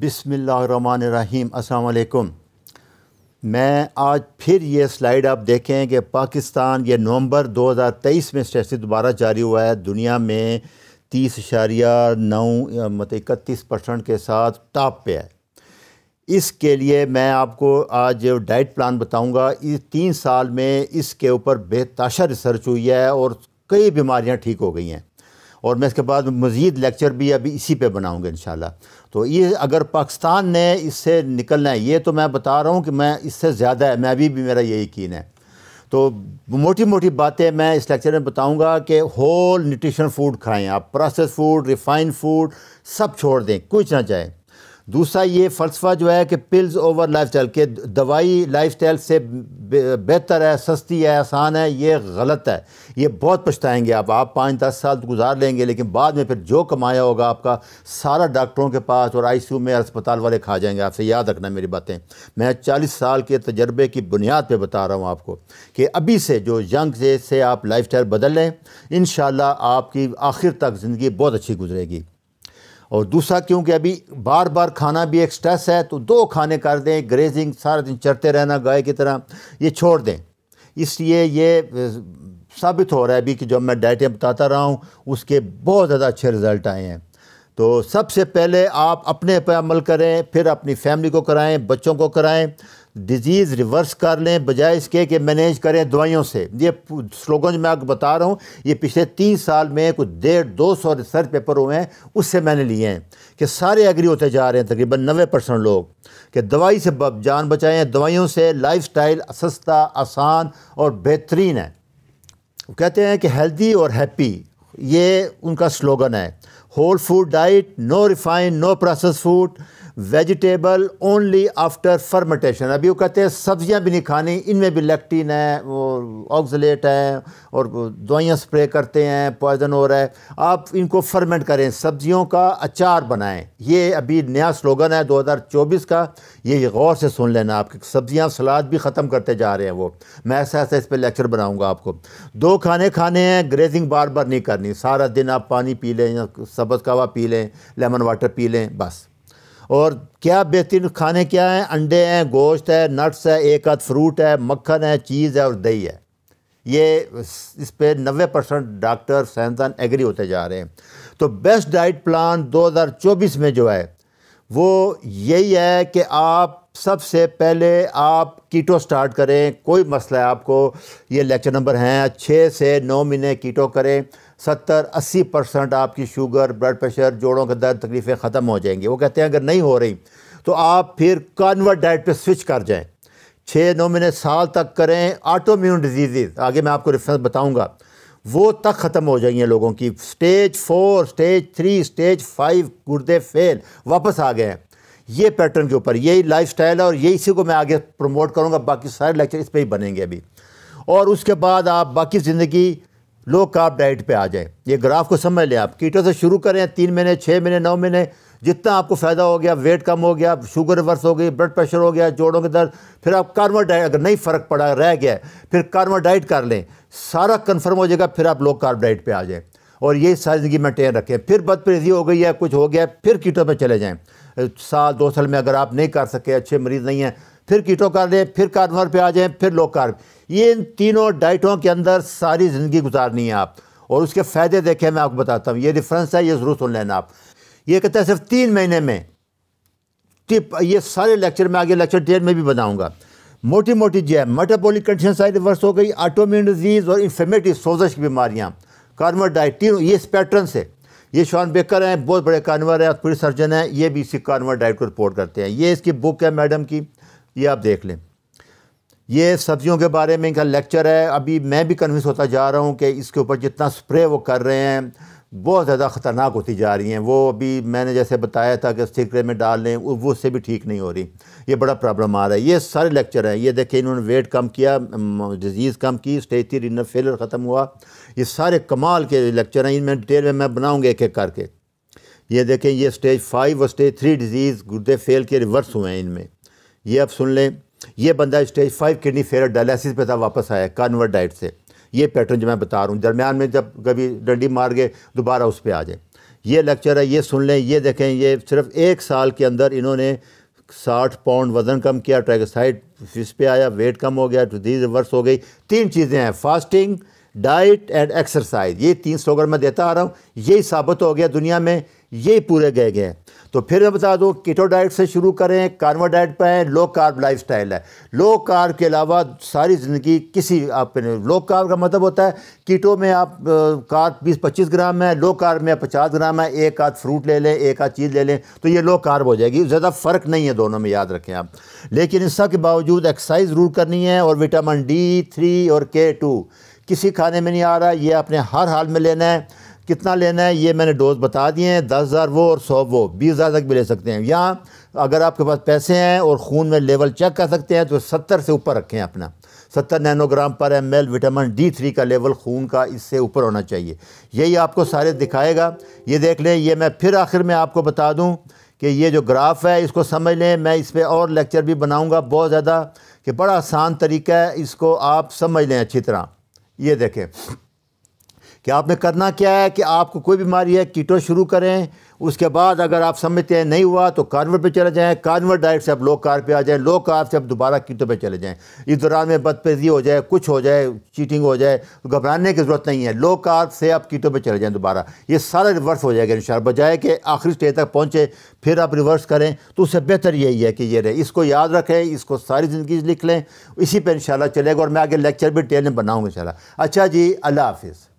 बिसमीम असलकुम मैं आज फिर ये स्लाइड आप देखें कि पाकिस्तान ये नवंबर 2023 में स्टेटस दोबारा जारी हुआ है दुनिया में तीस इशारिया नौ मतलब इकतीस परसेंट के साथ टॉप पे है इसके लिए मैं आपको आज डाइट प्लान बताऊंगा इस तीन साल में इसके ऊपर बेताशा रिसर्च हुई है और कई बीमारियां ठीक हो गई हैं और मैं इसके बाद मज़ीद लेक्चर भी अभी इसी पर बनाऊँगा इन तो ये अगर पाकिस्तान ने इससे निकलना है ये तो मैं बता रहा हूँ कि मैं इससे ज़्यादा है मैं अभी भी मेरा ये यकीन है तो मोटी मोटी बातें मैं इस लेक्चर में बताऊंगा कि होल न्यूट्रिशन फूड खाएं आप प्रोसेस फूड रिफाइंड फूड सब छोड़ दें कुछ ना चाहें दूसरा ये फ़लसफ़ा जो है कि पिल्स ओवर लाइफ स्टाइल के दवाई लाइफ स्टाइल से बेहतर है सस्ती है आसान है ये गलत है ये बहुत पछताएंगे आप आप पाँच दस साल तो गुजार लेंगे लेकिन बाद में फिर जो कमाया होगा आपका सारा डॉक्टरों के पास और आईसीयू में अस्पताल वाले खा जाएंगे आपसे याद रखना मेरी बातें मैं चालीस साल के तजर्बे की बुनियाद पर बता रहा हूँ आपको कि अभी से जो यंग से, से आप लाइफ स्टाइल बदल लें इन आपकी आखिर तक ज़िंदगी बहुत अच्छी गुजरेगी और दूसरा क्योंकि अभी बार बार खाना भी एक स्ट्रेस है तो दो खाने कर दें ग्रेजिंग सारा दिन चरते रहना गाय की तरह ये छोड़ दें इसलिए ये साबित हो रहा है अभी कि जब मैं डाइटें बताता रहा हूँ उसके बहुत ज़्यादा अच्छे रिज़ल्ट आए हैं तो सबसे पहले आप अपने पर अमल करें फिर अपनी फैमिली को कराएं बच्चों को कराएं डिज़ीज़ रिवर्स कर लें बजाय इसके कि मैनेज करें दवाइयों से ये स्लोगन जो मैं आपको बता रहा हूँ ये पिछले तीन साल में कुछ डेढ़ दो सौ रिसर्च पेपर हुए हैं उससे मैंने लिए हैं कि सारे एग्री होते जा रहे हैं तकरीबन नबे परसेंट लोग कि दवाई से जान बचाएँ दवाइयों से लाइफ स्टाइल सस्ता आसान और बेहतरीन है कहते हैं कि हेल्दी और हैप्पी ये उनका स्लोगन है whole food diet no refine no process food vegetable only after fermentation अभी वो कहते हैं सब्ज़ियाँ भी नहीं खानी इनमें भी लेक्टिन है वो ऑक्जलेट है और दवाइयाँ स्प्रे करते हैं पॉइजन हो रहा है आप इनको फर्मेंट करें सब्ज़ियों का अचार बनाएं ये अभी नया स्लोगन है 2024 का ये गौर से सुन लेना आपकी सब्ज़ियाँ सलाद भी ख़त्म करते जा रहे हैं वो मैं ऐसा ऐसा इस पर लेक्चर बनाऊँगा आपको दो खाने खाने हैं ग्रेजिंग बार बार नहीं करनी सारा दिन आप पानी पी लें या सब्ज़ कावा पी लें लेमन वाटर पी लें बस और क्या बेहतरीन खाने क्या हैं अंडे हैं गोश्त है नट्स है एक आध फ्रूट है मक्खन है चीज़ है और दही है ये इस पर नबे परसेंट डॉक्टर साइंसदान एग्री होते जा रहे हैं तो बेस्ट डाइट प्लान 2024 में जो है वो यही है कि आप सबसे पहले आप कीटो स्टार्ट करें कोई मसला है आपको ये लेक्चर नंबर हैं छः से नौ महीने कीटो करें सत्तर अस्सी परसेंट आपकी शुगर ब्लड प्रेशर जोड़ों के दर्द तकलीफ़ें ख़त्म हो जाएंगी वो कहते हैं अगर नहीं हो रही तो आप फिर कॉन्वर्ट डाइट पे स्विच कर जाएं छः नौ महीने साल तक करें ऑटोम्यून डिजीज़ आगे मैं आपको रेफरेंस बताऊँगा वो तक ख़त्म हो जाएंगे लोगों की stage four stage three stage five गुर्दे फेल वापस आ गए हैं ये पैटर्न के ऊपर यही लाइफ स्टाइल है और यही इसी को मैं आगे प्रमोट करूँगा बाकी सारे लेक्चर इस पर ही बनेंगे अभी और उसके बाद आप बाकी ज़िंदगी लो कार्ब डाइट पे आ जाएं ये ग्राफ को समझ लें आप कीटो से शुरू करें तीन महीने छः महीने नौ महीने जितना आपको फ़ायदा हो गया वेट कम हो गया शुगर रिवर्स हो गई ब्लड प्रेशर हो गया जोड़ों के दर्द फिर आप कार्बो डाइट अगर नहीं फ़र्क पड़ा रह गया फिर कार्बो डाइट कर लें सारा कन्फर्म हो जाएगा फिर आप लो कार्ब डाइट पर आ जाएँ और ये सारी ज़िंदगी मेंटेन रखें फिर बदप्रेजी हो गई है कुछ हो गया फिर कीटो पर चले जाएँ साल दो साल में अगर आप नहीं कर सके अच्छे मरीज़ नहीं हैं फिर कीटो लें फिर कार्बोहर पे आ जाएं फिर लो कार्ब ये इन तीनों डाइटों के अंदर सारी ज़िंदगी गुजारनी है आप और उसके फ़ायदे देखें मैं आपको बताता हूँ ये रिफरेंस है ये ज़रूर सुन लेना आप ये कहते हैं सिर्फ तीन महीने में टिप ये सारे लेक्चर में आगे लेक्चर डेट में भी बनाऊँगा मोटी मोटी जो है मेटाबोलिक कंडीशन सारी रिवर्स हो गई ऑटोम्यून डिजीज़ और इन्फेमेटिव सोजश की बीमारियाँ कार्बन डाइट तीनों ये इस पैटर्न से ये शॉन बेकर हैं बहुत बड़े कार्नवर हैं पूरे सर्जन हैं ये भी इसी कार्नवर डाइट को रिपोर्ट करते हैं ये इसकी बुक है मैडम की ये आप देख लें ये सब्ज़ियों के बारे में इनका लेक्चर है अभी मैं भी कन्विंस होता जा रहा हूँ कि इसके ऊपर जितना स्प्रे वो कर रहे हैं बहुत ज़्यादा ख़तरनाक होती जा रही हैं वो अभी मैंने जैसे बताया था कि सिकरे में डाल लें वो उससे भी ठीक नहीं हो रही ये बड़ा प्रॉब्लम आ रहा है ये सारे लेक्चर हैं ये देखें इन्होंने वेट कम किया डिजीज़ कम की स्टेज थी रिनर फेलर ख़त्म हुआ ये सारे कमाल के लेक्चर हैं इनमें डिटेल में मैं बनाऊँगा एक एक करके ये देखें ये स्टेज फाइव और स्टेज थ्री डिजीज़ गुर्दे फेल के रिवर्स हुए हैं इनमें ये आप सुन लें ये बंदा stage five kidney failure dialysis पे था वापस आया कानवर डाइट से ये पैटर्न जो मैं बता रहा हूँ दरमियान में जब कभी डंडी मार गए दोबारा उस पर आ जाए ये लेक्चर है ये सुन लें ये देखें ये सिर्फ एक साल के अंदर इन्होंने साठ पाउंड वज़न कम किया ट्रैगसाइड फिस पे आया वेट कम हो गया तो रिवर्स हो गई तीन चीज़ें हैं फास्टिंग डाइट एंड एक्सरसाइज ये तीन स्लोगन मैं देता आ रहा हूँ यही साबित हो गया दुनिया में ये पूरे गए गए तो फिर मैं बता दूँ किटो डाइट से शुरू करें कार्बो डाइट पर आए लो कार्ब लाइफ स्टाइल है लो कार्ब के अलावा सारी ज़िंदगी किसी आप लो कार्ब का मतलब होता है कीटो में आप कार्ब बीस पच्चीस ग्राम है लो कार्ब में पचास ग्राम है एक आध फ्रूट ले लें एक आध चीज़ ले लें तो ये लो कार्ब हो जाएगी ज़्यादा फ़र्क नहीं है दोनों में याद रखें आप लेकिन इस सब के बावजूद एक्सरसाइज ज़रूर करनी है और विटामिन डी थ्री और के टू किसी खाने में नहीं आ रहा है ये अपने हर हाल में लेना है कितना लेना है ये मैंने डोज बता दिए हैं दस हज़ार वो और सौ वो बीस हज़ार तक भी ले सकते हैं या अगर आपके पास पैसे हैं और खून में लेवल चेक कर सकते हैं तो सत्तर से ऊपर रखें अपना सत्तर nanogram per M L vitamin D three का लेवल खून का इससे ऊपर होना चाहिए यही आपको सारे दिखाएगा ये देख लें ये मैं फिर आखिर में आपको बता दूँ कि ये जो ग्राफ है इसको समझ लें मैं इस पर और लेक्चर भी बनाऊँगा बहुत ज़्यादा कि बड़ा आसान तरीका है इसको आप समझ लें अच्छी तरह ये देखें कि आपने करना क्या है कि आपको कोई बीमारी है कीटो शुरू करें उसके बाद अगर आप समझते हैं नहीं हुआ तो कार्नवर पे चले जाएं कार्नवर डाइट से आप लो कार पे आ जाएं लो कार से आप दोबारा कीटो पे चले जाएं इस दौरान में बदपेजी हो जाए कुछ हो जाए चीटिंग हो जाए तो घबराने की ज़रूरत नहीं है लो कार से आप कीटो पे चले जाएं दोबारा ये सारा रिवर्स हो जाएगा इन बजाय कि आखिरी स्टेज तक पहुँचे फिर आप रिवर्स करें तो उससे बेहतर यही है कि ये रहे इसको याद रखें इसको सारी ज़िंदगी लिख लें इसी पर इन चलेगा और मैं आगे लेक्चर भी टेल में बनाऊँगा इन अच्छा जी अल्लाह हाफिज़